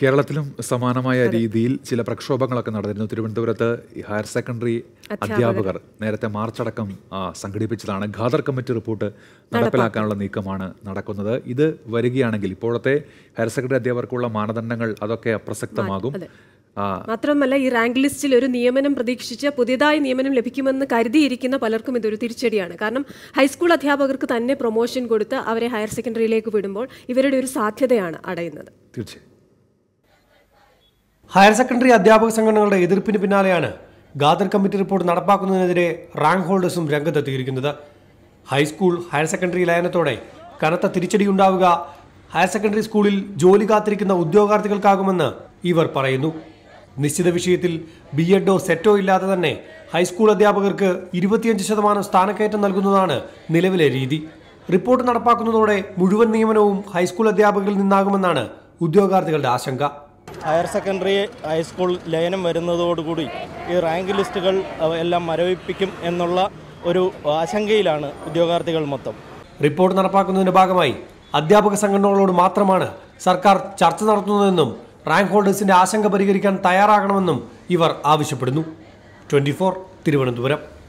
കേരളത്തിലും സമാനമായ രീതിയിൽ ചില പ്രക്ഷോഭങ്ങളൊക്കെ നടന്നിരുന്നു തിരുവനന്തപുരത്ത് ഹയർ സെക്കൻഡറി അധ്യാപകർ നേരത്തെ മാർച്ചടക്കം സംഘടിപ്പിച്ചതാണ് ഖാദർ കമ്മിറ്റി റിപ്പോർട്ട് നടപ്പിലാക്കാനുള്ള നീക്കമാണ് നടക്കുന്നത് ഇത് വരികയാണെങ്കിൽ ഇപ്പോഴത്തെ ഹയർ സെക്കൻഡറി അധ്യാപകർക്കുള്ള മാനദണ്ഡങ്ങൾ അതൊക്കെ അപ്രസക്തമാകും മാത്രമല്ല ഈ റാങ്ക് ലിസ്റ്റിൽ ഒരു നിയമനം പ്രതീക്ഷിച്ച് പുതിയതായി നിയമനം ലഭിക്കുമെന്ന് കരുതിയിരിക്കുന്ന പലർക്കും ഇതൊരു തിരിച്ചടിയാണ് കാരണം ഹൈസ്കൂൾ അധ്യാപകർക്ക് തന്നെ പ്രൊമോഷൻ കൊടുത്ത് അവരെ ഹയർ സെക്കൻഡറിയിലേക്ക് വിടുമ്പോൾ ഇവരുടെ ഒരു സാധ്യതയാണ് അടയുന്നത് തീർച്ചയായും ഹയർ സെക്കൻഡറി അധ്യാപക സംഘടനകളുടെ എതിർപ്പിന് പിന്നാലെയാണ് ഗാദർ കമ്മിറ്റി റിപ്പോർട്ട് നടപ്പാക്കുന്നതിനെതിരെ റാങ്ക് ഹോൾഡേഴ്സും രംഗത്തെത്തിയിരിക്കുന്നത് ഹൈസ്കൂൾ ഹയർ സെക്കൻഡറി ലയനത്തോടെ കനത്ത തിരിച്ചടിയുണ്ടാവുക ഹയർ സെക്കൻഡറി സ്കൂളിൽ ജോലി കാത്തിരിക്കുന്ന ഉദ്യോഗാർത്ഥികൾക്കാകുമെന്ന് ഇവർ പറയുന്നു നിശ്ചിത വിഷയത്തിൽ ബി എഡോ സെറ്റോ ഇല്ലാതെ തന്നെ ഹൈസ്കൂൾ അധ്യാപകർക്ക് ഇരുപത്തിയഞ്ച് ശതമാനം സ്ഥാനക്കയറ്റം നൽകുന്നതാണ് നിലവിലെ രീതി റിപ്പോർട്ട് നടപ്പാക്കുന്നതോടെ മുഴുവൻ നിയമനവും ഹൈസ്കൂൾ അധ്യാപകരിൽ നിന്നാകുമെന്നാണ് ഉദ്യോഗാർത്ഥികളുടെ ആശങ്ക ഹയർ സെക്കൻഡറി ഹൈസ്കൂൾ ലയനം വരുന്നതോടുകൂടി ഈ റാങ്ക് ലിസ്റ്റുകൾ എല്ലാം മരവിപ്പിക്കും എന്നുള്ള ഒരു ആശങ്കയിലാണ് ഉദ്യോഗാർത്ഥികൾ മൊത്തം റിപ്പോർട്ട് നടപ്പാക്കുന്നതിന്റെ ഭാഗമായി അധ്യാപക സംഘടനകളോട് മാത്രമാണ് സർക്കാർ ചർച്ച നടത്തുന്നതെന്നും റാങ്ക് ഹോൾഡേഴ്സിന്റെ ആശങ്ക പരിഹരിക്കാൻ തയ്യാറാകണമെന്നും ഇവർ ആവശ്യപ്പെടുന്നു ട്വന്റി തിരുവനന്തപുരം